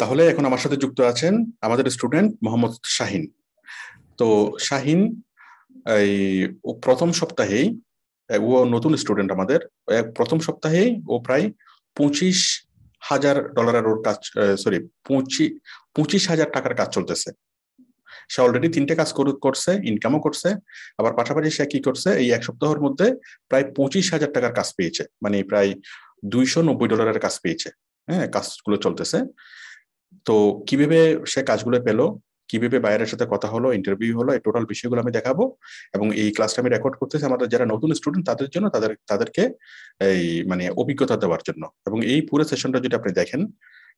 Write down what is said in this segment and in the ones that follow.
তাহলে এখন আমার সাথে যুক্ত আছেন আমাদের স্টুডেন্ট মোহাম্মদ শাহিন তো শাহিন এই প্রথম সপ্তাহেই ও নতুন স্টুডেন্ট আমাদের প্রথম সপ্তাহেই ও প্রায় পঁচিশ হাজার ডলারের ওর কাজ সরি পঁচিশ হাজার টাকার কাজ চলতেছে সে অলরেডি তিনটে কাজ করছে ইনকামও করছে আবার পাশাপাশি সে কি করছে এই এক সপ্তাহের মধ্যে প্রায় পঁচিশ হাজার টাকার কাজ পেয়েছে মানে প্রায় দুইশো নব্বই ডলারের কাজ পেয়েছে হ্যাঁ কাজগুলো চলতেছে তো কিভাবে সে কাজগুলো পেলো কিভাবে বাইরের সাথে কথা হলো ইন্টারভিউ হলো এই টোটাল বিষয়গুলো আমি দেখাবো এবং এই ক্লাসটা আমি রেকর্ড করতেছি আমাদের যারা নতুন স্টুডেন্ট তাদের জন্য তাদের তাদেরকে এই মানে অভিজ্ঞতা দেওয়ার জন্য এবং এই পুরো সেশনটা যদি আপনি দেখেন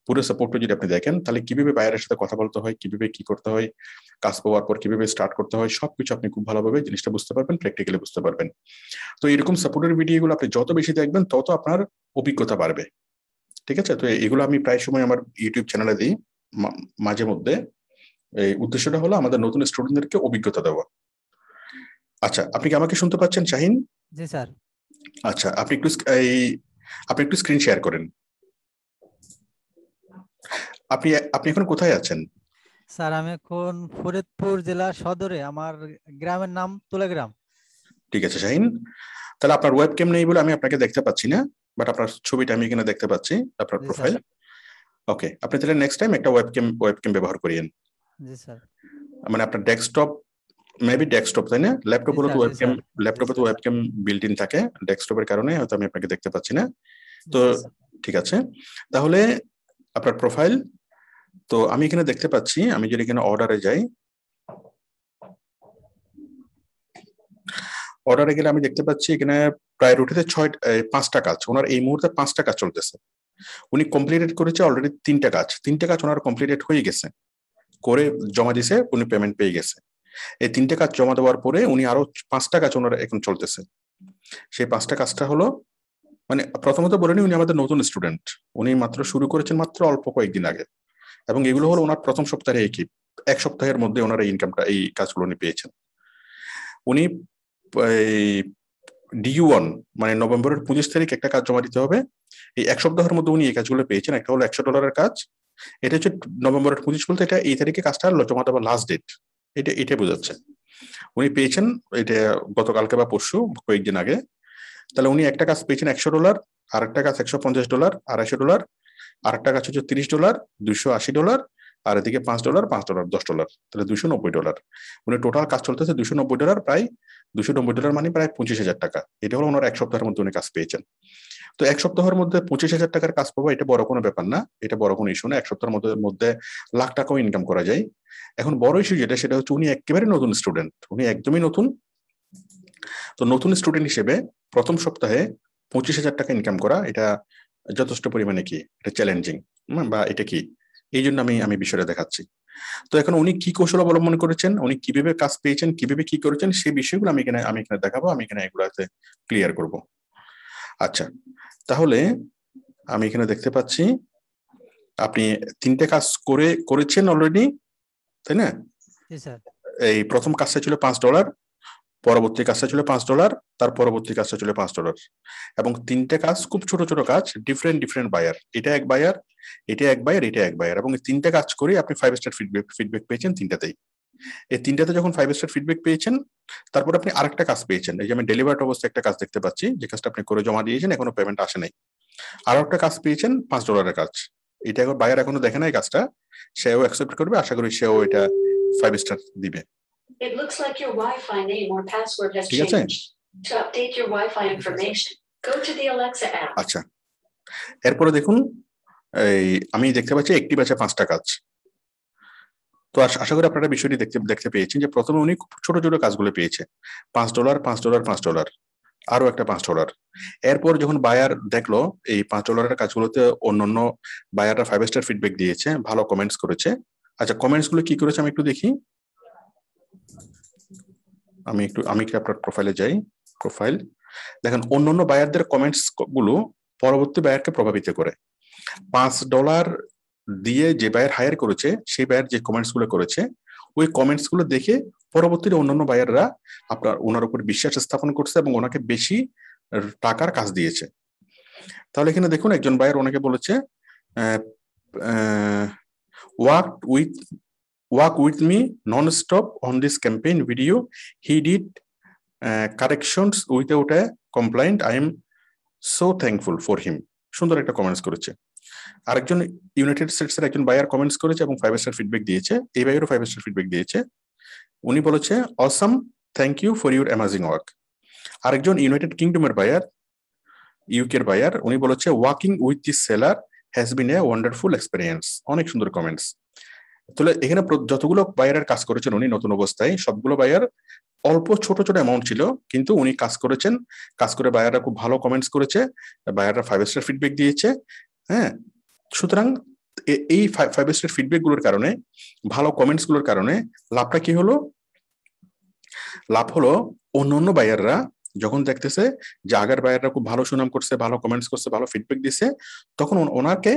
পুরো সাপোর্টটা যদি আপনি দেখেন তাহলে কিভাবে বাইরের সাথে কথা বলতে হয় কিভাবে কি করতে হয় কাজ পাওয়ার পর কিভাবে স্টার্ট করতে হয় সবকিছু আপনি খুব ভালোভাবে জিনিসটা বুঝতে পারবেন প্র্যাকটিক্যালি বুঝতে পারবেন তো এরকম সাপোর্টের ভিডিওগুলো আপনি যত বেশি দেখবেন তত আপনার অভিজ্ঞতা বাড়বে ঠিক আছে তো এগুলো আমি প্রায় সময় আমার ইউটিউব চ্যানেলে দিই মাঝে মধ্যে এই উদ্দেশ্যটা হলো আমাদের নতুন স্টুডেন্টদেরকে অভিজ্ঞতা দেওয়া আচ্ছা আপনি কি আমাকে শুনতে পাচ্ছেন শাহিন জি স্যার আচ্ছা আপনি একটু এই আপনি একটু স্ক্রিন শেয়ার করেন আপনি আপনি এখন কোথায় আছেন স্যার আমি এখন ফরিদপুর জেলা সদরে আমার গ্রামের নাম তুলাগ্রাম ঠিক আছে শাহিন তাহলে আপনার ওয়েব কেম নেই বলে আমি আপনাকে দেখতে পাচ্ছি না বাট আপনার ছবিটা আমি এখানে দেখতে পাচ্ছি আপনার প্রোফাইল ওকে আপনি তাহলে নেক্সট টাইম একটা ওয়েবক্যাম ওয়েবক্যাম ব্যবহার করিয়েন জি স্যার মানে আপনার ডেস্কটপ মেবি ডেস্কটপ তাই না ল্যাপটপ হলো তো ওয়েবক্যাম ল্যাপটপে তো ওয়েবক্যাম বিল্ট ইন থাকে ডেস্কটপের কারণে হয়তো আমি আপনাকে দেখতে পাচ্ছি না তো ঠিক আছে তাহলে আপনার প্রোফাইল তো আমি এখানে দেখতে পাচ্ছি আমি যদি এখানে অর্ডারে যাই অর্ডারে গেলে আমি দেখতে পাচ্ছি এখানে প্রায়োরিটিতে ছয় পাঁচটা কাজ ওনার এই মুহূর্তে পাঁচটা কাজ চলতেছে উনি কমপ্লিটেড করেছে অলরেডি তিনটা কাজ তিনটা কাজ ওনার কমপ্লিটেড হয়ে গেছে করে জমা দিছে উনি পেমেন্ট পেয়ে গেছে এই তিনটে কাজ জমা দেওয়ার পরে উনি আরো পাঁচটা কাজ ওনার এখন চলতেছে সেই পাঁচটা কাজটা হলো মানে প্রথমত বলেনি উনি আমাদের নতুন স্টুডেন্ট উনি মাত্র শুরু করেছেন মাত্র অল্প কয়েকদিন আগে এবং এগুলো হলো ওনার প্রথম সপ্তাহে এই এক সপ্তাহের মধ্যে ওনার এই ইনকামটা এই কাজগুলো উনি পেয়েছেন উনি ডি ওয়ান মানে নভেম্বরের পঁচিশ তারিখ একটা কাজ জমা দিতে হবে এই এক সপ্তাহের মধ্যে উনি এই কাজগুলো পেয়েছেন একটা হলো একশো ডলারের কাজ এটা হচ্ছে নভেম্বরের পঁচিশ বলতে এটা এই তারিখে কাজটা জমা দেওয়ার লাস্ট ডেট এটা এটা বোঝাচ্ছে উনি পেয়েছেন এটা গতকালকে বা পরশু কয়েকদিন আগে তাহলে উনি একটা কাজ পেয়েছেন একশো ডলার আর একটা কাজ একশো পঞ্চাশ ডলার আড়াইশো ডলার আর একটা কাজ হচ্ছে তিরিশ ডলার দুশো আশি ডলার আর এদিকে পাঁচ ডলার পাঁচ ডলার দশ ডলার তাহলে দুশো নব্বই ডলার উনি টোটাল কাজ চলতেছে দুশো নব্বই ডলার প্রায় দুশো নব্বই ডলার মানে প্রায় পঁচিশ হাজার টাকা এটা হলো ওনার এক সপ্তাহের মধ্যে উনি কাজ পেয়েছেন তো এক সপ্তাহের মধ্যে পঁচিশ হাজার টাকার কাজ পাবো এটা বড় কোনো ব্যাপার না এটা বড় কোনো ইস্যু না এক সপ্তাহের মধ্যে মধ্যে লাখ টাকাও ইনকাম করা যায় এখন বড় ইস্যু যেটা সেটা হচ্ছে উনি একেবারে নতুন স্টুডেন্ট উনি একদমই নতুন তো নতুন স্টুডেন্ট হিসেবে প্রথম সপ্তাহে পঁচিশ হাজার টাকা ইনকাম করা এটা যথেষ্ট পরিমাণে কি এটা চ্যালেঞ্জিং বা এটা কি এই জন্য আমি আমি বিষয়টা দেখাচ্ছি তো এখন উনি কি কৌশল অবলম্বন করেছেন উনি কিভাবে কাজ পেয়েছেন কিভাবে কি করেছেন সেই বিষয়গুলো আমি এখানে আমি এখানে দেখাবো আমি এখানে এগুলাতে ক্লিয়ার করব আচ্ছা তাহলে আমি এখানে দেখতে পাচ্ছি আপনি তিনটে কাজ করে করেছেন অলরেডি তাই না এই প্রথম কাজটা ছিল পাঁচ ডলার পরবর্তী কাজটা ছিল পাঁচ ডলার তার পরবর্তী কাজটা ছিল পাঁচ ডলার এবং তিনটে কাজ খুব ছোট ছোট কাজ ডিফারেন্ট ডিফারেন্ট বায়ার এটা এক বায়ার এটা এক বায়ার এটা এক বায়ার এবং তিনটে কাজ করে আপনি ফাইভ স্টার ফিডব্যাক ফিডব্যাক পেয়েছেন তিনটাতেই এই তিনটাতে যখন ফাইভ স্টার ফিডব্যাক পেয়েছেন তারপর আপনি আরেকটা কাজ পেয়েছেন এই যে আমি ডেলিভার্ড অবস্থায় একটা কাজ দেখতে পাচ্ছি যে কাজটা আপনি করে জমা দিয়েছেন এখনো পেমেন্ট আসে নাই আরো একটা কাজ পেয়েছেন পাঁচ ডলারের কাজ এটা এখন বায়ার এখনো দেখে নাই কাজটা সেও অ্যাকসেপ্ট করবে আশা করি সেও এটা ফাইভ স্টার দিবে It looks like your Wi-Fi name or password has ঠিক আছে changed. To update your Wi-Fi information, go to the Alexa app. আচ্ছা এরপরে দেখুন এই আমি দেখতে পাচ্ছি একটি ব্যাচে পাঁচটা কাজ তো আশা করি আপনারা বিষয়টি দেখতে দেখতে পেয়েছেন যে প্রথমে উনি ছোট ছোট কাজগুলো পেয়েছে পাঁচ ডলার পাঁচ ডলার পাঁচ ডলার আরো একটা পাঁচ ডলার এরপর যখন বায়ার দেখলো এই পাঁচ ডলারের কাজগুলোতে অন্য অন্য বায়াররা ফাইভ স্টার ফিডব্যাক দিয়েছে ভালো কমেন্টস করেছে আচ্ছা কমেন্টস গুলো কি করেছে আমি একটু দেখি আমি একটু আমি কি আপনার প্রোফাইলে যাই প্রোফাইল দেখেন অন্যান্য বায়ারদের কমেন্টস গুলো পরবর্তী বায়ারকে প্রভাবিত করে পাঁচ ডলার দিয়ে যে বায়ার হায়ার করেছে সেই বায়ার যে কমেন্টস গুলো করেছে ওই কমেন্টস গুলো দেখে পরবর্তীতে অন্যান্য বায়াররা আপনার ওনার উপর বিশ্বাস স্থাপন করছে এবং ওনাকে বেশি টাকার কাজ দিয়েছে তাহলে এখানে দেখুন একজন বায়ার ওনাকে বলেছে work with work with me non-stop on this campaign video. He did uh, corrections without a complaint. I am so thankful for him. সুন্দর একটা কমেন্টস করেছে আরেকজন ইউনাইটেড স্টেটস এর একজন বায়ার কমেন্টস করেছে এবং ফাইভ স্টার ফিডব্যাক দিয়েছে এই বায়ারও ফাইভ স্টার ফিডব্যাক দিয়েছে উনি বলেছে awesome thank you for your amazing work আরেকজন ইউনাইটেড কিংডমের বায়ার ইউকের বায়ার উনি বলেছে working with this seller has been a wonderful experience অনেক সুন্দর কমেন্টস তাহলে এখানে যতগুলো বায়ারের কাজ করেছেন উনি নতুন অবস্থায় সবগুলো বায়ার অল্প ছোট ছোট অ্যামাউন্ট ছিল কিন্তু উনি কাজ করেছেন কাজ করে বায়াররা খুব ভালো কমেন্টস করেছে বায়াররা ফাইভ স্টার ফিডব্যাক দিয়েছে হ্যাঁ সুতরাং এই ফাইভ স্টার ফিডব্যাক গুলোর কারণে ভালো কমেন্টস গুলোর কারণে লাভটা কি হলো লাভ হলো অন্য অন্য বায়াররা যখন দেখতেছে যে আগের বায়াররা খুব ভালো সুনাম করছে ভালো কমেন্টস করছে ভালো ফিডব্যাক দিছে তখন ওনাকে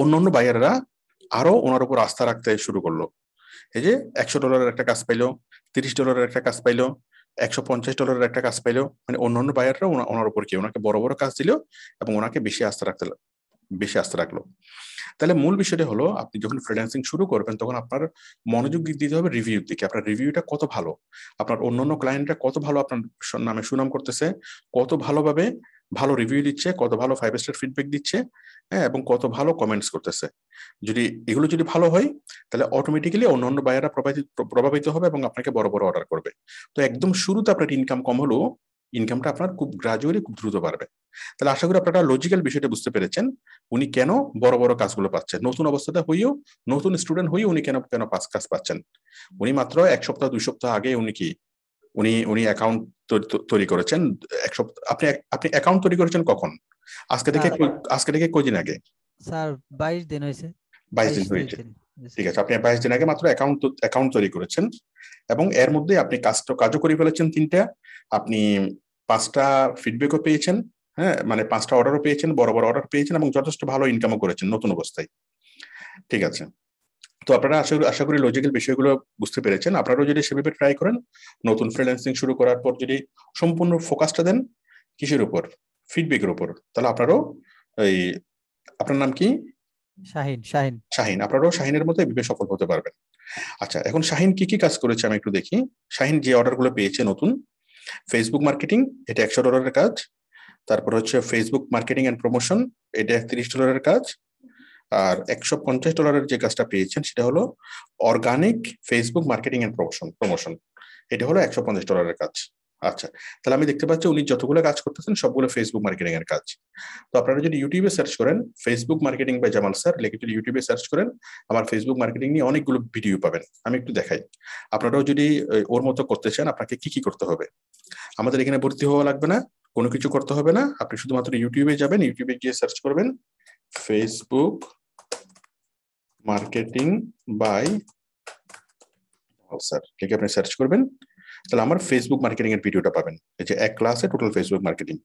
অন্য অন্য বায়াররা আরো ওনার উপর আস্থা রাখতে শুরু করলো এই যে একশো ডলারের একটা কাজ পাইলো তিরিশ ডলারের একটা কাজ পাইলো একশো পঞ্চাশ ডলারের একটা কাজ পাইলো মানে অন্যান্য বায়াররা ওনার উপর কি ওনাকে বড় বড় কাজ দিল এবং ওনাকে বেশি আস্থা রাখতে বেশি আস্থা রাখলো তাহলে মূল বিষয়টা হলো আপনি যখন ফ্রিল্যান্সিং শুরু করবেন তখন আপনার মনোযোগ দিতে হবে রিভিউর দিকে আপনার রিভিউটা কত ভালো আপনার অন্যান্য ক্লায়েন্টরা কত ভালো আপনার নামে সুনাম করতেছে কত ভালোভাবে ভালো রিভিউ দিচ্ছে কত ভালো ফাইভ স্টার ফিডব্যাক দিচ্ছে হ্যাঁ এবং কত ভালো কমেন্টস করতেছে যদি এগুলো যদি ভালো হয় তাহলে অটোমেটিক্যালি অন্য অন্য প্রভাবিত প্রভাবিত হবে এবং আপনাকে বড় বড় অর্ডার করবে তো একদম শুরুতে আপনার ইনকাম কম হলেও ইনকামটা আপনার খুব গ্রাজুয়ালি খুব দ্রুত বাড়বে তাহলে আশা করি আপনারা লজিক্যাল বিষয়টা বুঝতে পেরেছেন উনি কেন বড় বড় কাজগুলো পাচ্ছেন নতুন অবস্থাতে হইও নতুন স্টুডেন্ট হয়েও উনি কেন কেন পাঁচ কাজ পাচ্ছেন উনি মাত্র এক সপ্তাহ দুই সপ্তাহ আগে উনি কি উনি উনি অ্যাকাউন্ট তৈরি করেছেন এক সপ্তাহ আপনি আপনি অ্যাকাউন্ট তৈরি করেছেন কখন আজকে থেকে আজকে থেকে কদিন আগে স্যার 22 দিন হয়েছে বাইশ দিন হয়েছে ঠিক আছে আপনি বাইশ দিন আগে মাত্র অ্যাকাউন্ট অ্যাকাউন্ট তৈরি করেছেন এবং এর মধ্যে আপনি কাজটা কাজও করে ফেলেছেন তিনটা আপনি পাঁচটা ফিডব্যাকও পেয়েছেন হ্যাঁ মানে পাঁচটা অর্ডারও পেয়েছেন বড় বড় অর্ডার পেয়েছেন এবং যথেষ্ট ভালো ইনকামও করেছেন নতুন অবস্থায় ঠিক আছে তো আপনারা আশা করি আশা করি লজিক্যাল বিষয়গুলো বুঝতে পেরেছেন আপনারাও যদি সেভাবে ট্রাই করেন নতুন ফ্রিল্যান্সিং শুরু করার পর যদি সম্পূর্ণ ফোকাসটা দেন কিসের উপর ফিডব্যাকের উপর তাহলে আপনারও এই আপনার নাম কি শাহিন শাহিন শাহিন আপনারাও শাহিনের মতো এভাবে সফল হতে পারবেন আচ্ছা এখন শাহিন কি কি কাজ করেছে আমি একটু দেখি শাহিন যে অর্ডারগুলো পেয়েছে নতুন ফেসবুক মার্কেটিং এটা একশো ডলারের কাজ তারপর হচ্ছে ফেসবুক মার্কেটিং অ্যান্ড প্রমোশন এটা একত্রিশ ডলারের কাজ আর একশো পঞ্চাশ ডলারের যে কাজটা পেয়েছেন সেটা হলো organic Facebook marketing and promotion promotion এটা হলো একশো পঞ্চাশ ডলারের কাজ আচ্ছা তাহলে আমি দেখতে পাচ্ছি উনি যতগুলো কাজ করতেছেন সবগুলো ফেসবুক মার্কেটিং এর কাজ তো আপনারা যদি ইউটিউবে সার্চ করেন Facebook marketing by Jamal sir লেখে যদি ইউটিউবে সার্চ করেন আমার ফেসবুক মার্কেটিং নিয়ে অনেকগুলো ভিডিও পাবেন আমি একটু দেখাই আপনারাও যদি ওর মতো করতে চান আপনাকে কি কি করতে হবে আমাদের এখানে ভর্তি হওয়া লাগবে না কোনো কিছু করতে হবে না আপনি শুধুমাত্র ইউটিউবে যাবেন ইউটিউবে গিয়ে সার্চ করবেন Facebook মার্কেটিং বাই স্যার লিখে আপনি সার্চ করবেন তাহলে আমার ফেসবুক মার্কেটিং এর ভিডিওটা পাবেন এই যে এক ক্লাসে টোটাল ফেসবুক মার্কেটিং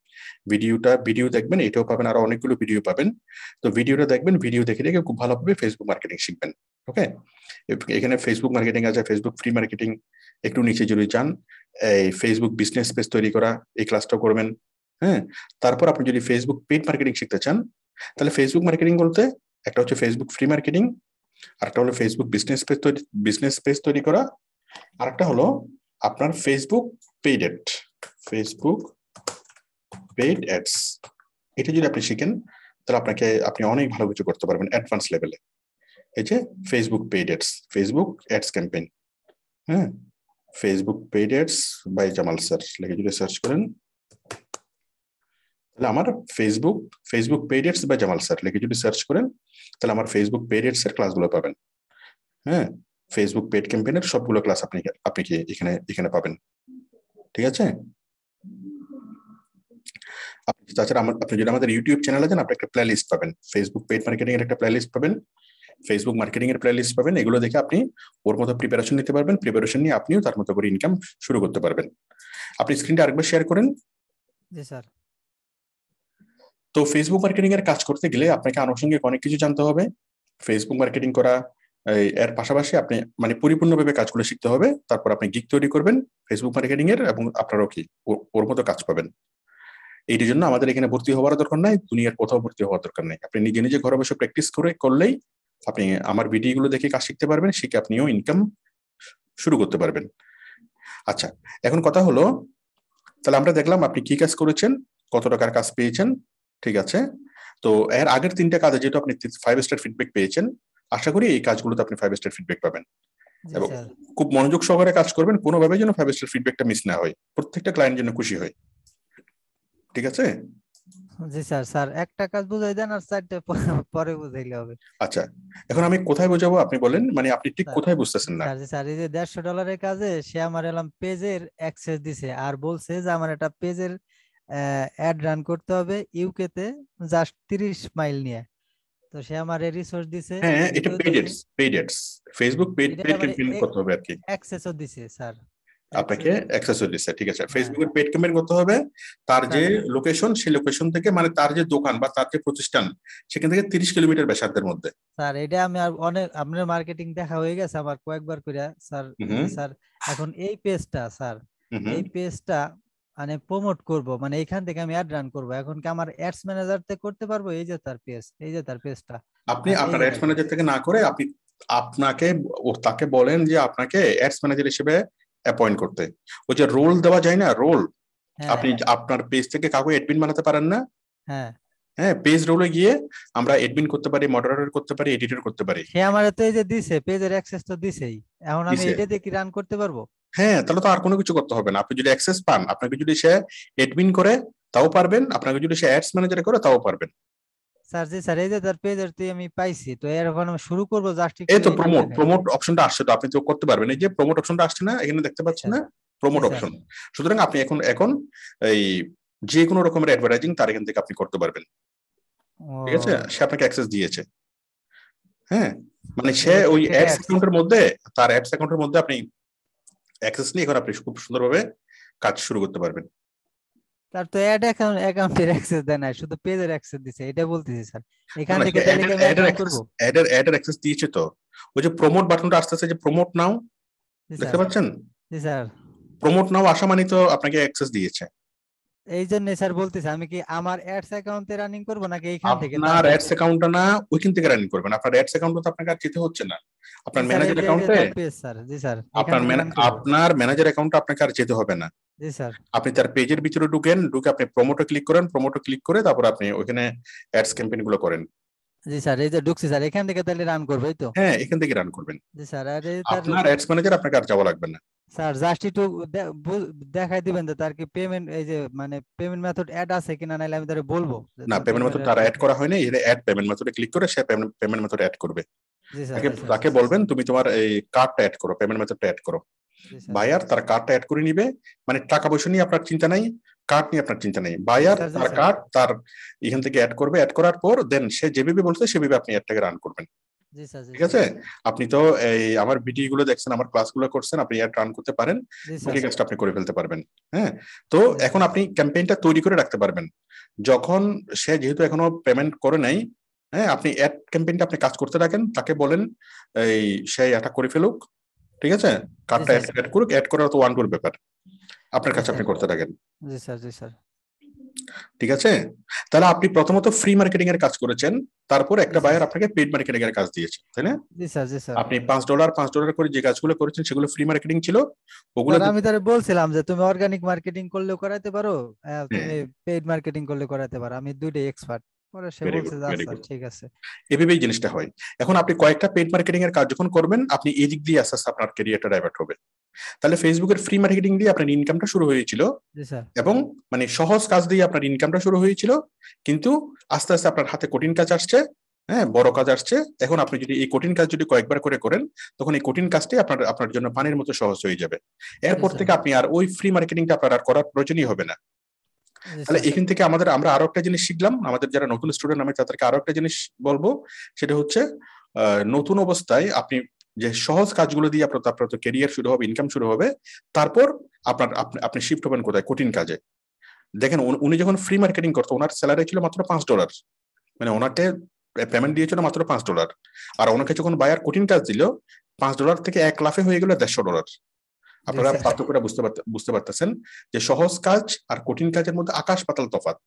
ভিডিওটা ভিডিও দেখবেন এটাও পাবেন আরো অনেকগুলো ভিডিও পাবেন তো ভিডিওটা দেখবেন ভিডিও দেখে দেখে খুব ভালোভাবে ফেসবুক মার্কেটিং শিখবেন ওকে এখানে ফেসবুক মার্কেটিং আছে ফেসবুক ফ্রি মার্কেটিং একটু নিচে যদি চান এই ফেসবুক বিজনেস পেজ তৈরি করা এই ক্লাসটা করবেন হ্যাঁ তারপর আপনি যদি ফেসবুক পেড মার্কেটিং শিখতে চান তাহলে ফেসবুক মার্কেটিং বলতে একটা হচ্ছে ফেসবুক ফ্রি মার্কেটিং আরেকটা হলো ফেসবুক বিজনেস পেজ তৈরি বিজনেস পেজ তৈরি করা আর একটা হলো আপনার Facebook paid ad Facebook paid ads এটা যদি আপনি শিখেন তাহলে আপনাকে আপনি অনেক ভালো কিছু করতে পারবেন অ্যাডভান্স লেভেলে এই যে Facebook paid ads Facebook ads campaign হ্যাঁ Facebook paid ads by Jamal sir লিখে যদি সার্চ করেন তাহলে আমার ফেসবুক ফেসবুক পেরিয়ডস বা জামাল স্যার লিখে যদি সার্চ করেন তাহলে আমার ফেসবুক পেরিয়ডস এর ক্লাসগুলো পাবেন হ্যাঁ ফেসবুক পেড ক্যাম্পেইনের সবগুলো ক্লাস আপনি আপনি কি এখানে এখানে পাবেন ঠিক আছে আপনি তাছাড়া আমার আপনি যদি আমাদের ইউটিউব চ্যানেল আছেন আপনি একটা প্লে লিস্ট পাবেন ফেসবুক পেড মার্কেটিং এর একটা প্লে লিস্ট পাবেন ফেসবুক মার্কেটিং এর প্লে লিস্ট পাবেন এগুলো দেখে আপনি ওর মতো প্রিপারেশন নিতে পারবেন প্রিপারেশন নিয়ে আপনিও তার মতো করে ইনকাম শুরু করতে পারবেন আপনি স্ক্রিনটা আরেকবার শেয়ার করেন জি স্যার তো ফেসবুক মার্কেটিং এর কাজ করতে গেলে আপনাকে আনুষঙ্গিক অনেক কিছু জানতে হবে ফেসবুক মার্কেটিং করা এর পাশাপাশি আপনি মানে পরিপূর্ণভাবে কাজগুলো শিখতে হবে তারপর আপনি গিক তৈরি করবেন ফেসবুক মার্কেটিং এর এবং আপনারাও কি ওর মতো কাজ পাবেন এইটির জন্য আমাদের এখানে ভর্তি হওয়ার দরকার নাই দুনিয়ার কোথাও ভর্তি হওয়ার দরকার নেই আপনি নিজে নিজে ঘরে বসে প্র্যাকটিস করে করলেই আপনি আমার গুলো দেখে কাজ শিখতে পারবেন শিখে আপনিও ইনকাম শুরু করতে পারবেন আচ্ছা এখন কথা হলো তাহলে আমরা দেখলাম আপনি কি কাজ করেছেন কত টাকার কাজ পেয়েছেন ঠিক আছে তো এর আগের তিনটা কাজে যেহেতু আপনি ফাইভ স্টার ফিডব্যাক পেয়েছেন আশা করি এই কাজগুলোতে আপনি ফাইভ স্টার ফিডব্যাক পাবেন এবং খুব মনোযোগ সহকারে কাজ করবেন কোনোভাবে যেন ফাইভ স্টার ফিডব্যাকটা মিস না হয় প্রত্যেকটা ক্লায়েন্ট যেন খুশি হয় ঠিক আছে জি স্যার স্যার একটা কাজ বুঝাই দেন আর চারটা পরে বুঝাইলে হবে আচ্ছা এখন আমি কোথায় বোঝাবো আপনি বলেন মানে আপনি ঠিক কোথায় বুঝতেছেন না স্যার জি স্যার এই যে 150 ডলারের কাজে সে আমার এলাম পেজের অ্যাক্সেস দিছে আর বলছে যে আমার একটা পেজের অ্যাড রান করতে হবে ইউকে তে জাস্ট 30 মাইল নিয়ে তো সে আমার রিসোর্স দিছে হ্যাঁ, হ্যাঁ এটা paid ads Facebook paid paid campaign করতে হবে আর কি অ্যাক্সেসও দিছে স্যার আপনাকে অ্যাক্সেসও দিছে ঠিক আছে ফেসবুকের পেড ক্যাম্পেইন করতে হবে তার যে লোকেশন সেই লোকেশন থেকে মানে তার যে দোকান বা তার যে প্রতিষ্ঠান সেখান থেকে 30 কিলোমিটার ব্যাসার্ধের মধ্যে স্যার এটা আমি অনেক আপনার মার্কেটিং দেখা হয়ে গেছে আমার কয়েকবার কইরা স্যার স্যার এখন এই পেজটা স্যার এই পেজটা মানে প্রমোট করব মানে এখান থেকে আমি অ্যাড রান করব এখন কি আমার অ্যাডস থেকে করতে পারবো এই যে তার পেজ এই যে তার পেজটা আপনি মানে আপনার অ্যাডস ম্যানেজার থেকে না করে আপনি আপনাকে তাকে বলেন যে আপনাকে অ্যাডস ম্যানেজার হিসেবে অ্যাপয়েন্ট করতে ওই যে রোল দেওয়া যায় না রোল হ্যাঁ, আপনি হ্যাঁ। আপনার পেজ থেকে কাউকে অ্যাডমিন বানাতে পারেন না হ্যাঁ হ্যাঁ পেজ রোলে গিয়ে আমরা অ্যাডমিন করতে পারি মডারেটর করতে পারি এডিটর করতে পারি হ্যাঁ আমার তো এই যে দিছে পেজের অ্যাক্সেস তো দিছেই এখন আমি এটাতে কি রান করতে পারবো হ্যাঁ তাহলে তো আর কোনো কিছু করতে হবে না আপনি যদি অ্যাক্সেস পান আপনাকে যদি সে এডমিন করে তাও পারবেন আপনাকে যদি সে অ্যাডস ম্যানেজার করে তাও পারবেন স্যার জি স্যার এই যে তার পেজ আর আমি পাইছি তো এর এখন আমি শুরু করব জাস্ট এই তো প্রমোট প্রমোট অপশনটা আসছে তো আপনি তো করতে পারবেন এই যে প্রমোট অপশনটা আসছে না এখানে দেখতে পাচ্ছেন না প্রমোট অপশন সুতরাং আপনি এখন এখন এই যে কোনো রকমের অ্যাডভার্টাইজিং তার এখান থেকে আপনি করতে পারবেন ঠিক আছে সে আপনাকে অ্যাক্সেস দিয়েছে হ্যাঁ মানে সে ওই অ্যাডস অ্যাকাউন্টের মধ্যে তার অ্যাপস অ্যাকাউন্টের মধ্যে আপনি অ্যাক্সেস নিয়ে এখন আপনি খুব সুন্দরভাবে কাজ শুরু করতে পারবেন তার তো অ্যাড অ্যাকাউন্ট অ্যাকাউন্টের অ্যাক্সেস দেয় না শুধু পেজের অ্যাক্সেস দিছে এটা বলতেছি স্যার এখান থেকে তাহলে কি অ্যাক্সেস দিয়েছে তো ওই যে প্রমোট বাটনটা আসতেছে যে প্রমোট নাও দেখতে পাচ্ছেন জি স্যার প্রমোট নাও আসা মানে তো আপনাকে অ্যাক্সেস দিয়েছে এই জন্য স্যার বলতেছে আমি কি আমার অ্যাডস অ্যাকাউন্টে রানিং করব নাকি এইখান থেকে আপনার অ্যাডস অ্যাকাউন্টটা না ওইখান থেকে রানিং করবেন আপনার অ্যাডস অ্যাকাউন্ট তো আপনাকে আর যেতে হচ্ছে না আপনার ম্যানেজার অ্যাকাউন্টে স্যার জি স্যার আপনার আপনার ম্যানেজার অ্যাকাউন্টে আপনাকে আর যেতে হবে না জি স্যার আপনি তার পেজের ভিতরে ঢুকেন ঢুকে আপনি প্রমোটে ক্লিক করেন প্রমোটে ক্লিক করে তারপর আপনি ওখানে অ্যাডস ক্যাম্পেইন গুলো করেন জি স্যার এই যে ঢুকছি স্যার এখান থেকে তাহলে রান করবে তো হ্যাঁ এখান থেকে রান করবেন জি স্যার আর আপনার অ্যাডস ম্যানেজার আপনাকে আর যাওয়া লাগবে না স্যার জাস্ট একটু দেখাই দিবেন যে তার কি পেমেন্ট এই যে মানে পেমেন্ট মেথড অ্যাড আছে কিনা নাইলে আমি তারে বলবো না পেমেন্ট মেথড তার অ্যাড করা হয়নি এটা অ্যাড পেমেন্ট মেথডে ক্লিক করে সে পেমেন্ট মেথড অ্যাড করবে তাকে তাকে বলবেন তুমি তোমার এই কার্ডটা অ্যাড করো পেমেন্ট মেথডটা অ্যাড করো বায়ার তার কার্ডটা অ্যাড করে নিবে মানে টাকা পয়সা নিয়ে আপনার চিন্তা নাই কার্ড নিয়ে আপনার চিন্তা নেই বায়ার তার কার্ড তার এখান থেকে অ্যাড করবে অ্যাড করার পর দেন সে যেভাবে বলছে সেভাবে আপনি অ্যাডটাকে রান করবেন ঠিক আছে আপনি তো এই আমার ভিডিও গুলো দেখছেন আমার ক্লাস গুলো করছেন আপনি অ্যাড রান করতে পারেন ওকে কাজটা আপনি করে ফেলতে পারবেন হ্যাঁ তো এখন আপনি ক্যাম্পেইনটা তৈরি করে রাখতে পারবেন যখন সে যেহেতু এখনো পেমেন্ট করে নাই হ্যাঁ আপনি অ্যাড ক্যাম্পেইনটা আপনি কাজ করতে রাখেন তাকে বলেন এই সে অ্যাটাক করে ফেলুক ঠিক আছে কার্ডটা অ্যাড করুক অ্যাড করার তো ওয়ান টুর ব্যাপার আপনার কাছে আপনি করতে থাকেন জি স্যার জি স্যার ঠিক আছে তাহলে আপনি প্রথমত ফ্রি মার্কেটিং এর কাজ করেছেন তারপর একটা বায়ার আপনাকে পেড মার্কেটিং এর কাজ দিয়েছে তাই না জি স্যার জি স্যার আপনি 5 ডলার 5 ডলার করে যে কাজগুলো করেছেন সেগুলো ফ্রি মার্কেটিং ছিল ওগুলো আমি তারে বলছিলাম যে তুমি অর্গানিক মার্কেটিং করলে করাতে পারো হ্যাঁ। তুমি পেড মার্কেটিং করলে করাতে পারো আমি দুইটা এক্সপার্ট পরে সে বলছে স্যার আচ্ছা, ঠিক আছে এভাবেই জিনিসটা হয় এখন আপনি কয়েকটা পেড মার্কেটিং এর কাজ যখন করবেন আপনি এই দিক দিয়ে আস্তে আস্তে আপনার ক্যারিয়ারটা ডাইভার্ট হবে তাহলে ফেসবুকের ফ্রি মার্কেটিং দিয়ে আপনার ইনকামটা শুরু হয়েছিল এবং মানে সহজ কাজ দিয়ে আপনার ইনকামটা শুরু হয়েছিল কিন্তু আস্তে আস্তে আপনার হাতে কঠিন কাজ আসছে হ্যাঁ বড় কাজ আসছে এখন আপনি যদি এই কঠিন কাজ যদি কয়েকবার করে করেন তখন এই কঠিন কাজটি আপনার আপনার জন্য পানির মতো সহজ হয়ে যাবে এরপর আচ্ছা। থেকে আপনি আর ওই ফ্রি মার্কেটিংটা আপনার আর করার প্রয়োজনই হবে না তাহলে এখান থেকে আমাদের আমরা আরো একটা জিনিস শিখলাম আমাদের যারা নতুন স্টুডেন্ট আমি তাদেরকে আরো একটা জিনিস বলবো সেটা হচ্ছে নতুন অবস্থায় আপনি যে সহজ কাজগুলো দিয়ে আপনার আপনার তো কেরিয়ার শুরু হবে ইনকাম শুরু হবে তারপর আপনার আপনি শিফট হবেন কোথায় কঠিন কাজে দেখেন উনি যখন ফ্রি মার্কেটিং করতো ওনার স্যালারি ছিল মাত্র পাঁচ ডলার মানে ওনাকে পেমেন্ট দিয়েছিল মাত্র পাঁচ ডলার আর ওনাকে যখন বায়ার কঠিন কাজ দিল পাঁচ ডলার থেকে এক লাফে হয়ে গেল দেড়শো ডলার আপনারা পার্থক্যটা বুঝতে বুঝতে পারতেছেন যে সহজ কাজ আর কঠিন কাজের মধ্যে আকাশ পাতাল তফাত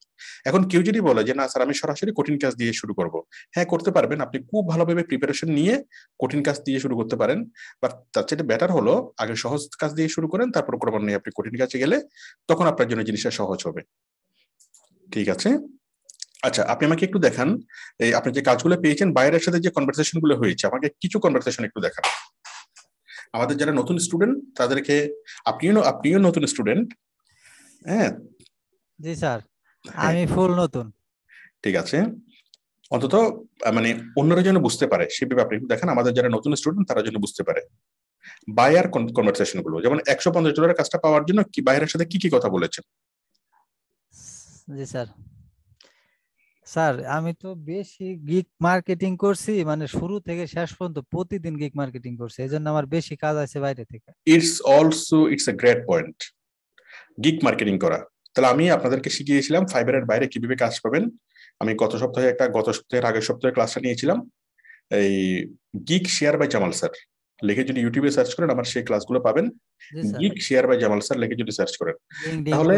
এখন কেউ যদি বলে যে না স্যার আমি সরাসরি কঠিন কাজ দিয়ে শুরু করব হ্যাঁ করতে পারবেন আপনি খুব ভালোভাবে প্রিপারেশন নিয়ে কঠিন কাজ দিয়ে শুরু করতে পারেন বা তার চেয়ে বেটার হলো আগে সহজ কাজ দিয়ে শুরু করেন তারপর ক্রমান্বয়ে আপনি কঠিন কাজে গেলে তখন আপনার জন্য জিনিসটা সহজ হবে ঠিক আছে আচ্ছা আপনি আমাকে একটু দেখান আপনি যে কাজগুলো পেয়েছেন বাইরের সাথে যে কনভারসেশন গুলো হয়েছে আমাকে কিছু কনভারসেশন একটু দেখান আমাদের যারা নতুন স্টুডেন্ট তাদেরকে আপনিও আপনিও নতুন স্টুডেন্ট হ্যাঁ জি স্যার হ্যাঁ। আমি ফুল নতুন ঠিক আছে অন্তত মানে অন্যরা যেন বুঝতে পারে সে ব্যাপারে দেখেন আমাদের যারা নতুন স্টুডেন্ট তারা যেন বুঝতে পারে বায়ার কনভারসেশন গুলো যেমন একশো পঞ্চাশ ডলারের কাজটা পাওয়ার জন্য কি বাইরের সাথে কি কি কথা বলেছেন জি স্যার স্যার আমি তো বেশি গিগ মার্কেটিং করছি মানে শুরু থেকে শেষ পর্যন্ত প্রতিদিন গিক মার্কেটিং করছি এজন্য আমার বেশি কাজ আছে বাইরে থেকে it's also it's a great point gig marketing করা তাহলে আমি আপনাদেরকে শিখিয়েছিলাম ফাইবারের বাইরে কিভাবে কাজ পাবেন আমি গত সপ্তাহে একটা গত সপ্তাহের আগের সপ্তাহে ক্লাসটা নিয়েছিলাম এই gig share by Jamal sir লিখে যদি ইউটিউবে সার্চ করেন আমার সেই ক্লাসগুলো পাবেন gig share by Jamal sir লিখে যদি সার্চ করেন তাহলে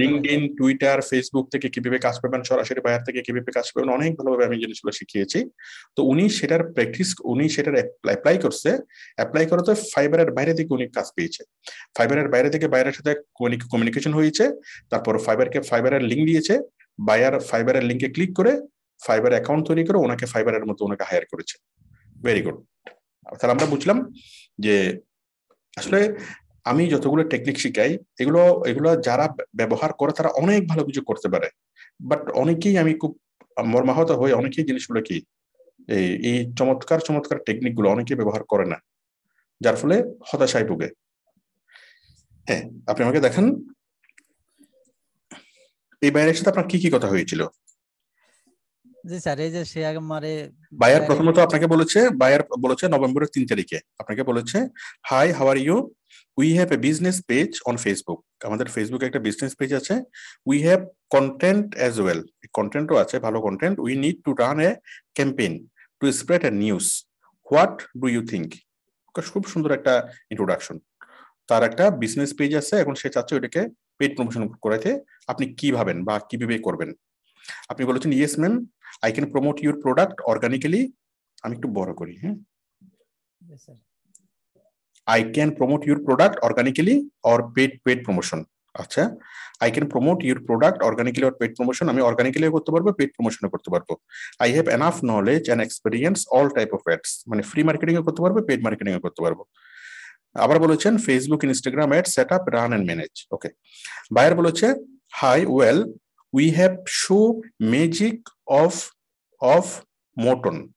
লিঙ্কডিন টুইটার ফেসবুক থেকে কিভাবে কাজ পাবেন সরাসরি বায়ার থেকে কিভাবে কাজ পাবেন অনেক ভালোভাবে আমি জিনিসগুলো শিখিয়েছি তো উনি সেটার প্র্যাকটিস উনি সেটার অ্যাপ্লাই করছে অ্যাপ্লাই করাতে ফাইবারের বাইরে থেকে উনি কাজ পেয়েছে ফাইবারের বাইরে থেকে বাইরের সাথে কমিউনিকেশন হয়েছে তারপর ফাইবারকে ফাইবারের লিঙ্ক দিয়েছে বায়ার ফাইবারের লিঙ্কে ক্লিক করে ফাইবার অ্যাকাউন্ট তৈরি করে ওনাকে ফাইবারের মতো ওনাকে হায়ার করেছে ভেরি গুড তাহলে আমরা বুঝলাম যে আসলে আমি যতগুলো টেকনিক শিখাই এগুলো এগুলো যারা ব্যবহার করে তারা অনেক ভালো কিছু করতে পারে বাট অনেকেই আমি খুব মর্মাহত হই অনেকেই জিনিসগুলো কি এই চমৎকার চমৎকার টেকনিক গুলো অনেকেই ব্যবহার করে না যার ফলে হতাশায় ভুগে হ্যাঁ আপনি আমাকে দেখেন এই বাইরের সাথে আপনার কি কি কথা হয়েছিল জি স্যার এই যে শেয়ার মারে বায়ার প্রথমত আপনাকে বলেছে বায়ার বলেছে নভেম্বরের তিন তারিখে আপনাকে বলেছে hi how are you we have a business page on Facebook আমাদের ফেসবুকে একটা বিজনেস পেজ আছে we have content as well কন্টেন্টও আছে ভালো content we need to run a campaign to spread a news what do you think খুব সুন্দর একটা ইন্ট্রোডাকশন তার একটা বিজনেস পেজ আছে এখন সে চাচ্ছে ওটাকে পেড প্রমোশন করাতে আপনি কি ভাবেন বা কিভাবে করবেন আপনি বলেছেন yes ma'am I can promote your product organically আমি একটু বড় করি হ্যাঁ I can promote your product organically or paid paid promotion আচ্ছা I can promote your product organically or paid promotion আমি অর্গানিক্যালি করতে পারবো পেড প্রমোশনও করতে পারবো I have enough knowledge and experience all type of ads মানে free marketing করতে পারবো পেড মার্কেটিং করতে পারবো আবার বলেছেন Facebook Instagram ad set up run and manage okay buyer বলেছে hi well we have show magic of of Moton.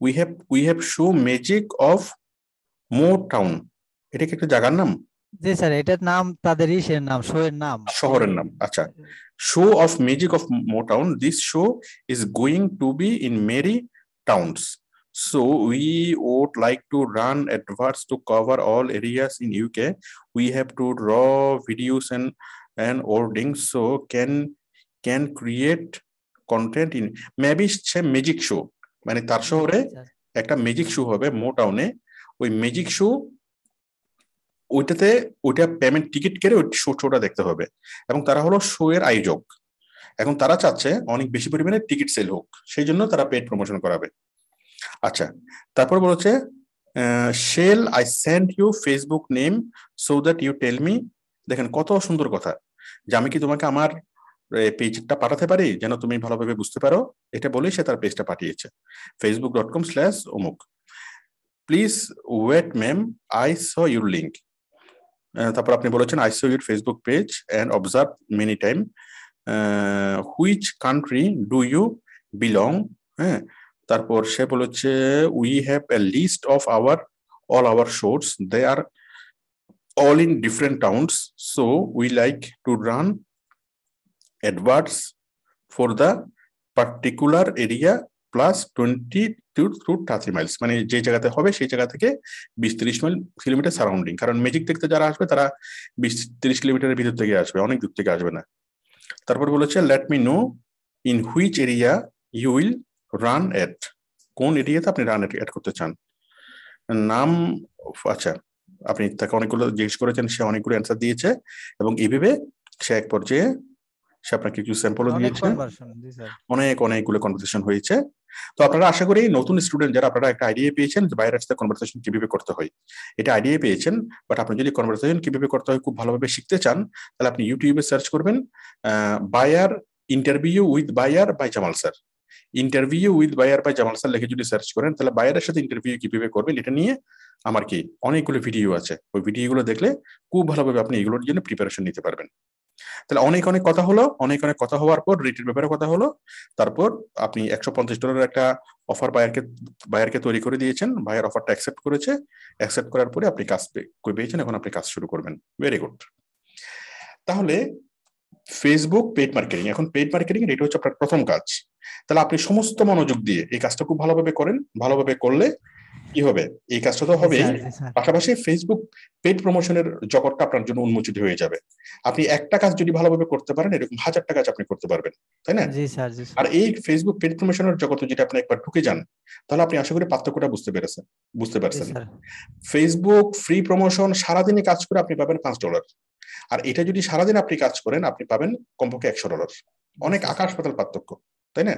We have we have show magic of Motown. এটা কি একটা জায়গার নাম জি স্যার এটার নাম তাদের ইসের নাম show এর নাম শহরের নাম আচ্ছা show of magic of Motown this show is going to be in many towns So we would like to run adverts to cover all areas in UK. We have to draw videos and and hoardings. So can can create content in maybe সে magic show মানে তার শহরে আচ্ছা, আচ্ছা। একটা magic show হবে মো টাউনে ওই ম্যাজিক শো ওইটাতে ওইটা পেমেন্ট টিকিট কেড়ে ওই শো শোটা দেখতে হবে এবং তারা হলো শো এর আয়োজক এখন তারা চাচ্ছে অনেক বেশি পরিমাণে টিকিট সেল হোক সেই জন্য তারা পেড প্রমোশন করাবে আচ্ছা তারপর বলছে shall I send you Facebook name so that you tell me দেখেন কত সুন্দর কথা যে আমি কি তোমাকে আমার পেজটা পাঠাতে পারি যেন তুমি ভালোভাবে বুঝতে পারো এটা বলেই সে তার পেজটা পাঠিয়েছে ফেসবুক ডট কম স্ল্যাশ অমুক please wait ma'am I saw your link তারপর আপনি বলেছেন I saw your Facebook page and observe many time which country do you belong হ্যাঁ তারপর সে বলেছে we have a list of our all our শোর্স they are all in different towns so we like to run adverts for the particular area plus twenty to to thirty miles মানে যে জায়গাতে হবে সেই জায়গা থেকে বিশ তিরিশ মাইল কিলোমিটার সারাউন্ডিং কারণ ম্যাজিক দেখতে যারা আসবে তারা বিশ তিরিশ কিলোমিটারের ভিতর থেকে আসবে অনেক দূর থেকে আসবে না তারপর বলেছে let me know in which area you will run at কোন এরিয়াতে আপনি রান এট করতে চান নাম আচ্ছা আপনি তাকে অনেকগুলো জিজ্ঞেস করেছেন সে অনেকগুলো অ্যান্সার দিয়েছে এবং এভাবে সে এক পর্যায়ে সে আপনাকে কিছু স্যাম্পলও দিয়েছে অনেক অনেকগুলো কনভারসেশন হয়েছে তো আপনারা আশা করি নতুন স্টুডেন্ট যারা আপনারা একটা আইডিয়া পেয়েছেন যে বাইরের সাথে কনভারসেশন কিভাবে করতে হয় এটা আইডিয়া পেয়েছেন বাট আপনি যদি কনভারসেশন কিভাবে করতে হয় খুব ভালোভাবে শিখতে চান তাহলে আপনি ইউটিউবে সার্চ করবেন buyer interview with buyer by Jamal sir interview with buyer by Jamal sir লিখে যদি সার্চ করেন তাহলে বায়ারের সাথে ইন্টারভিউ কিভাবে করবেন এটা নিয়ে আমার কি অনেকগুলো ভিডিও আছে ওই ভিডিওগুলো দেখলে খুব ভালোভাবে আপনি এগুলোর জন্য প্রিপারেশন নিতে পারবেন তাহলে অনেক অনেক কথা হলো অনেক অনেক কথা হওয়ার পর রেটের ব্যাপারে কথা হলো তারপর আপনি একশো পঞ্চাশ ডলার একটা অফার বায়ারকে বায়ারকে তৈরি করে দিয়েছেন বায়ার অফারটা অ্যাকসেপ্ট করেছে অ্যাকসেপ্ট করার পরে আপনি কাজ পেয়েছেন এখন আপনি কাজ শুরু করবেন ভেরি গুড তাহলে ফেসবুক পেড মার্কেটিং এখন পেড মার্কেটিং এটা হচ্ছে আপনার প্রথম কাজ তাহলে আপনি সমস্ত মনোযোগ দিয়ে এই কাজটা খুব ভালোভাবে করেন ভালোভাবে করলে কি হবে এই কাজটা তো হবেই পাশাপাশি ফেসবুক পেড প্রমোশনের জগৎটা আপনার জন্য উন্মোচিত হয়ে যাবে আপনি একটা কাজ যদি ভালোভাবে করতে পারেন এরকম হাজারটা কাজ আপনি করতে পারবেন তাই না আর এই ফেসবুক পেড প্রমোশনের জগতে যদি আপনি একবার ঢুকে যান তাহলে আপনি আশা করি পার্থক্যটা বুঝতে পেরেছেন বুঝতে পারছেন ফেসবুক ফ্রি প্রমোশন সারাদিনে কাজ করে আপনি পাবেন পাঁচ ডলার আর এটা যদি সারাদিন আপনি কাজ করেন আপনি পাবেন কমপক্ষে একশো ডলার অনেক আকাশ পাতাল পার্থক্য তাই না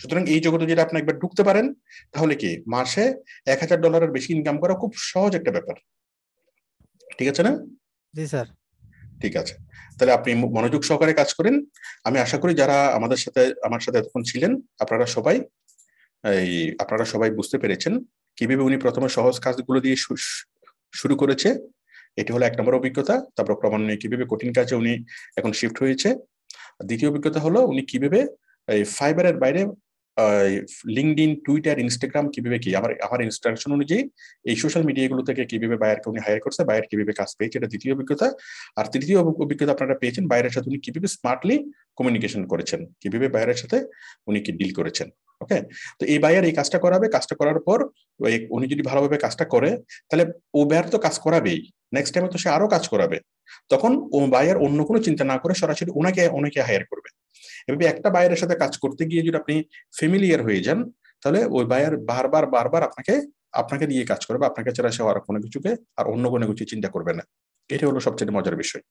সুতরাং এই জগতে যদি আপনি একবার ঢুকতে পারেন তাহলে কি মাসে এক হাজার ডলারের বেশি ইনকাম করা খুব সহজ একটা ব্যাপার ঠিক আছে না জি স্যার ঠিক আছে তাহলে আপনি মনোযোগ সহকারে কাজ করেন আমি আশা করি যারা আমাদের সাথে আমার সাথে এতক্ষণ ছিলেন আপনারা সবাই এই আপনারা সবাই বুঝতে পেরেছেন কিভাবে উনি প্রথমে সহজ কাজগুলো দিয়ে শুরু করেছে এটি হলো এক নম্বর অভিজ্ঞতা তারপর ক্রমান্বয়ে কিভাবে কঠিন কাজে উনি এখন শিফট হয়েছে দ্বিতীয় অভিজ্ঞতা হলো উনি কিভাবে এই ফাইবারের বাইরে লিঙ্কডিন টুইটার ইনস্টাগ্রাম কিভাবে কি আমার আমার ইনস্ট্রাকশন অনুযায়ী এই সোশ্যাল মিডিয়াগুলো থেকে কিভাবে বায়ারকে উনি হায়ার করছে বায়ার কিভাবে কাজ পেয়েছে এটা দ্বিতীয় অভিজ্ঞতা আর তৃতীয় অভিজ্ঞতা আপনারা পেয়েছেন বাইরের সাথে উনি কিভাবে স্মার্টলি কমিউনিকেশন করেছেন কিভাবে বাইরের সাথে উনি কি ডিল করেছেন ওকে তো এই বায়ার এই কাজটা করাবে কাজটা করার পর উনি যদি ভালোভাবে কাজটা করে তাহলে ও বায়ার তো কাজ করাবেই নেক্সট টাইমে তো সে আরো কাজ করাবে তখন ও বায়ার অন্য কোনো চিন্তা না করে সরাসরি ওনাকে অনেকে হায়ার করবে এভাবে একটা বায়ারের সাথে কাজ করতে গিয়ে যদি আপনি ফেমিলিয়ার হয়ে যান তাহলে ওই বায়ার বারবার বারবার আপনাকে আপনাকে নিয়ে কাজ করবে আপনাকে ছাড়া সে আর কোনো কিছুকে আর অন্য কোনো কিছু চিন্তা করবে না এটা হলো সবচেয়ে মজার বিষয়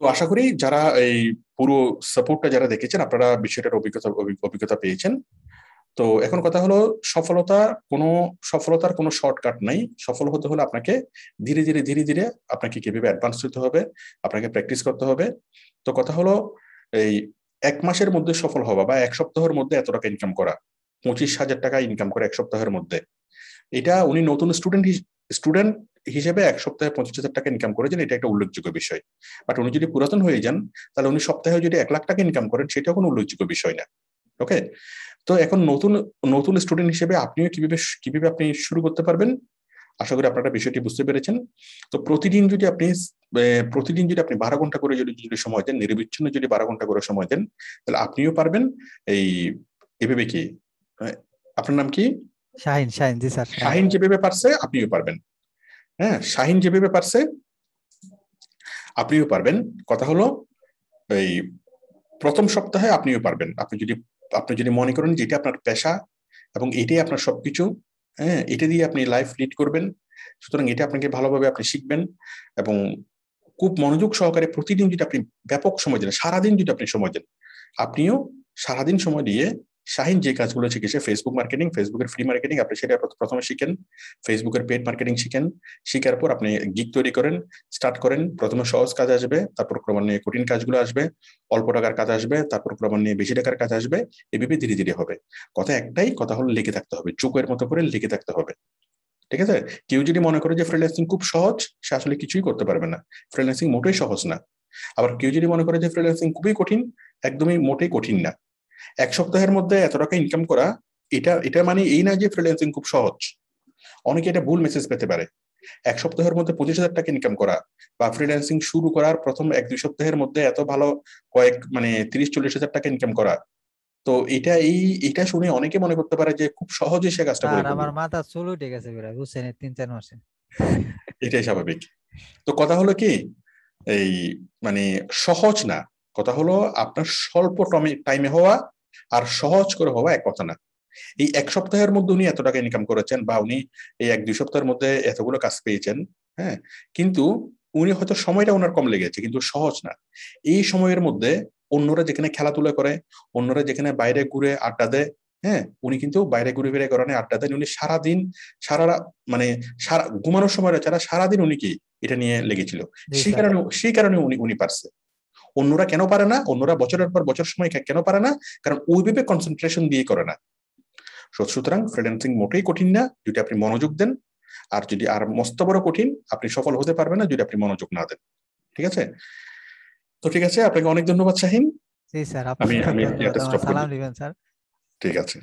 তো আশা করি যারা এই পুরো সাপোর্টটা যারা দেখেছেন আপনারা বিষয়টার অভিজ্ঞতা অভিজ্ঞতা পেয়েছেন তো এখন কথা হলো সফলতা কোনো সফলতার কোনো শর্টকাট নাই সফল হতে হলে আপনাকে ধীরে ধীরে ধীরে ধীরে আপনাকে কিভাবে অ্যাডভান্স হতে হবে আপনাকে প্র্যাকটিস করতে হবে তো কথা হলো এই এক মাসের মধ্যে সফল হওয়া বা এক সপ্তাহের মধ্যে এত টাকা ইনকাম করা পঁচিশ হাজার টাকা ইনকাম করা এক সপ্তাহের মধ্যে এটা উনি নতুন স্টুডেন্ট স্টুডেন্ট হিসেবে এক সপ্তাহে পঞ্চাশ হাজার টাকা ইনকাম করেছেন এটা একটা উল্লেখযোগ্য বিষয় বাট উনি যদি পুরাতন হয়ে যান তাহলে উনি সপ্তাহে যদি এক লাখ টাকা ইনকাম করেন সেটা কোনো উল্লেখযোগ্য বিষয় না ওকে তো এখন নতুন নতুন স্টুডেন্ট হিসেবে আপনিও কিভাবে কিভাবে আপনি শুরু করতে পারবেন আশা করি আপনারা বিষয়টি বুঝতে পেরেছেন তো প্রতিদিন যদি আপনি প্রতিদিন যদি আপনি বারো ঘন্টা করে যদি যদি সময় দেন নিরবিচ্ছিন্ন যদি বারো ঘন্টা করে সময় দেন তাহলে আপনিও পারবেন এই এভাবে কি আপনার নাম কি শাহিন শাহিন জি স্যার শাহিন যেভাবে পারছে আপনিও পারবেন হ্যাঁ শাহিন যেভাবে পারছে আপনিও পারবেন কথা হলো এই প্রথম সপ্তাহে আপনিও পারবেন আপনি যদি আপনি যদি মনে করেন যেটা আপনার পেশা এবং এটাই আপনার সবকিছু হ্যাঁ এটা দিয়ে আপনি লাইফ লিড করবেন সুতরাং এটা আপনাকে ভালোভাবে আপনি শিখবেন এবং খুব মনোযোগ সহকারে প্রতিদিন যদি আপনি ব্যাপক সময় দেন সারাদিন যদি আপনি সময় দেন আপনিও সারাদিন সময় দিয়ে শাহিন যে কাজগুলো শিখেছে ফেসবুক মার্কেটিং ফেসবুকের ফ্রি মার্কেটিং আপনি সেটা প্রথমে শিখেন ফেসবুকের পেড মার্কেটিং শিখেন শিখার পর আপনি গিক তৈরি করেন স্টার্ট করেন প্রথমে সহজ কাজ আসবে তারপর ক্রমান্বয়ে কঠিন কাজগুলো আসবে অল্প টাকার কাজ আসবে তারপর ক্রমান্বয়ে বেশি টাকার কাজ আসবে এভাবে ধীরে ধীরে হবে কথা একটাই কথা হলো লেগে থাকতে হবে চোখের মতো করে লেগে থাকতে হবে ঠিক আছে কেউ যদি মনে করে যে ফ্রিল্যান্সিং খুব সহজ সে আসলে কিছুই করতে পারবে না ফ্রিল্যান্সিং মোটেই সহজ না আবার কেউ যদি মনে করে যে ফ্রিল্যান্সিং খুবই কঠিন একদমই মোটেই কঠিন না এক সপ্তাহের মধ্যে এত টাকা ইনকাম করা এটা এটা মানে এই না যে ফ্রিল্যান্সিং খুব সহজ অনেকে এটা ভুল মেসেজ পেতে পারে এক সপ্তাহের মধ্যে পঁচিশ হাজার টাকা ইনকাম করা বা ফ্রিল্যান্সিং শুরু করার প্রথম এক দুই সপ্তাহের মধ্যে এত ভালো কয়েক মানে তিরিশ চল্লিশ হাজার টাকা ইনকাম করা তো এটা এই এটা শুনে অনেকে মনে করতে পারে যে খুব সহজে সে কাজটা করে আমার মাথা চুল উঠে গেছে বিরাট বুঝছেন তিন চার মাসে এটাই স্বাভাবিক তো কথা হলো কি এই মানে সহজ না কথা হলো আপনার স্বল্প টাইমে হওয়া আর সহজ করে হওয়া এক কথা না এই এক সপ্তাহের মধ্যে উনি এত টাকা ইনকাম করেছেন বা উনি এই এক দুই সপ্তাহের মধ্যে এতগুলো কাজ পেয়েছেন হ্যাঁ কিন্তু উনি হয়তো সময়টা ওনার কম লেগেছে কিন্তু সহজ না এই সময়ের মধ্যে অন্যরা যেখানে খেলাধুলা করে অন্যরা যেখানে বাইরে ঘুরে আড্ডা দেয় হ্যাঁ উনি কিন্তু বাইরে ঘুরে ফিরে করেন আড্ডা দেন উনি সারাদিন সারা মানে সারা ঘুমানোর সময় ছাড়া সারাদিন উনি কি এটা নিয়ে লেগেছিল সেই কারণে সেই কারণে উনি উনি পারছে অন্যরা কেন পারে না অন্যরা বছরের পর বছর সময় কেন পারে না কারণ ওইভাবে কনসেন্ট্রেশন দিয়ে করে না সুতরাং ফ্রিল্যান্সিং মোটেই কঠিন না যদি আপনি মনোযোগ দেন আর যদি আর মস্ত বড় কঠিন আপনি সফল হতে পারবেন না যদি আপনি মনোযোগ না দেন ঠিক আছে তো ঠিক আছে আপনাকে অনেক ধন্যবাদ শাহিন জি স্যার আপনি সালাম দিবেন স্যার ঠিক আছে